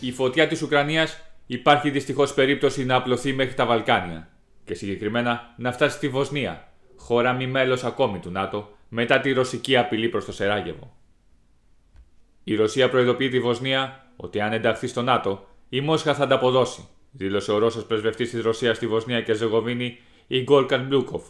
η φωτιά της Ουκρανίας υπάρχει δυστυχώς περίπτωση να απλωθεί μέχρι τα Βαλκάνια και συγκεκριμένα να φτάσει στη Βοσνία, χώρα μη μέλος ακόμη του ΝΑΤΟ, μετά τη ρωσική απειλή προς το Σεράγεβο. Η Ρωσία προειδοποιεί τη Βοσνία ότι αν ενταχθεί στο ΝΑΤΟ, η Μόσχα θα ανταποδώσει, δήλωσε ο Ρώσος πρεσβευτής της Ρωσίας στη Βοσνία και Ζεγοβίνη, η Γκόλκαν Μπλούκοφ,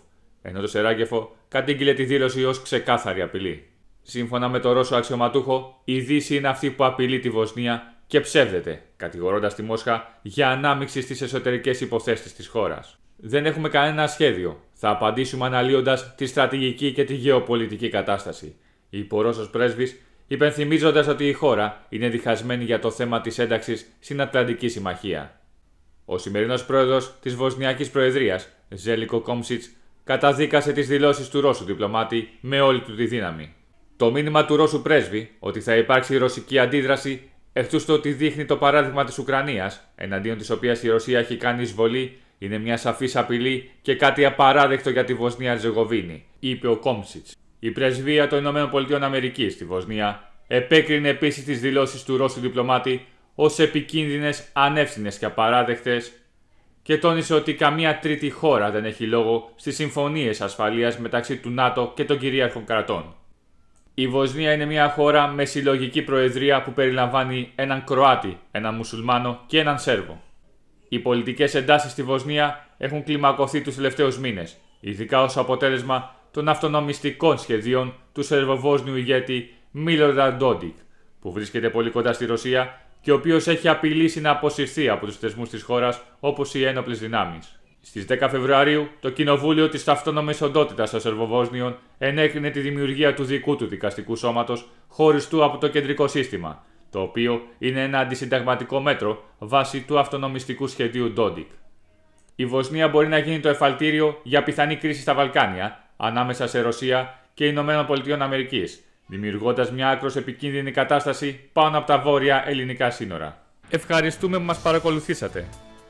ενώ το Σεράγεφο κατήγγειλε τη δήλωση ως ξεκάθαρη απειλή. Σύμφωνα με τον Ρώσο αξιωματούχο, η Δύση είναι αυτή που απειλεί τη Βοσνία και ψεύδεται, κατηγορώντας τη Μόσχα για ανάμειξη στις εσωτερικές υποθέσεις της χώρας. Δεν έχουμε κανένα σχέδιο. Θα απαντήσουμε αναλύοντας τη στρατηγική και τη γεωπολιτική κατάσταση. Είπε ο Ρώσο πρέσβη, υπενθυμίζοντας ότι η χώρα είναι διχασμένη για το θέμα της ένταξης στην Ατλαντική Συμμαχία. Ο σημερινός πρόεδρος της Βοσνιακής Προεδρίας, Ζέλικο Κόμψιτ, καταδίκασε τις δηλώσεις του Ρώσου διπλωμάτη με όλη του τη δύναμη. Το μήνυμα του Ρώσου πρέσβη ότι θα υπάρξει ρωσική αντίδραση εκτό το ότι δείχνει το παράδειγμα της Ουκρανίας, εναντίον της οποίας η Ρωσία έχει κάνει εισβολή, είναι μια σαφής απειλή και κάτι απαράδεκτο για τη Βοσνία Ζεγοβίνη, είπε ο Κόμψιτ. Η πρεσβεία των ΗΠΑ στη Βοσνία επέκρινε επίσης τις δηλώσεις του Ρώσου διπλωμάτη ως επικίνδυνες, ανεύθυνες και απαράδεκτες και τόνισε ότι καμία τρίτη χώρα δεν έχει λόγο στις συμφωνίες ασφαλείας μεταξύ του ΝΑΤΟ και των κυρίαρχων κρατών. Η Βοσνία είναι μια χώρα με συλλογική προεδρία που περιλαμβάνει έναν Κροάτι, έναν Μουσουλμάνο και έναν Σέρβο. Οι πολιτικές εντάσεις στη Βοσνία έχουν κλιμακωθεί τους τελευταίους μήνες, ειδικά ως αποτέλεσμα των αυτονομιστικών σχεδίων του Σερβοβόσνιου ηγέτη Μίλο Ντόντικ, που βρίσκεται πολύ κοντά στη Ρωσία και ο οποίος έχει απειλήσει να αποσυρθεί από τους θεσμούς της χώρας όπως οι ένοπλες δυνάμεις. Στις 10 Φεβρουαρίου, το Κοινοβούλιο της Αυτόνομης Οντότητας των Σερβοβόσνιων ενέκρινε τη δημιουργία του δικού του δικαστικού σώματος χωριστού από το κεντρικό σύστημα, το οποίο είναι ένα αντισυνταγματικό μέτρο βάσει του αυτονομιστικού σχεδίου Ντόντικ. Η Βοσνία μπορεί να γίνει το εφαλτήριο για πιθανή κρίση στα Βαλκάνια, ανάμεσα σε Ρωσία και Ηνωμένων Πολιτειών Αμερικής, δημιουργώντας μια άκρος επικίνδυνη κατάσταση πάνω από τα βόρεια ελληνικά σύνορα. Ευχαριστούμε που μας παρακολουθήσατε.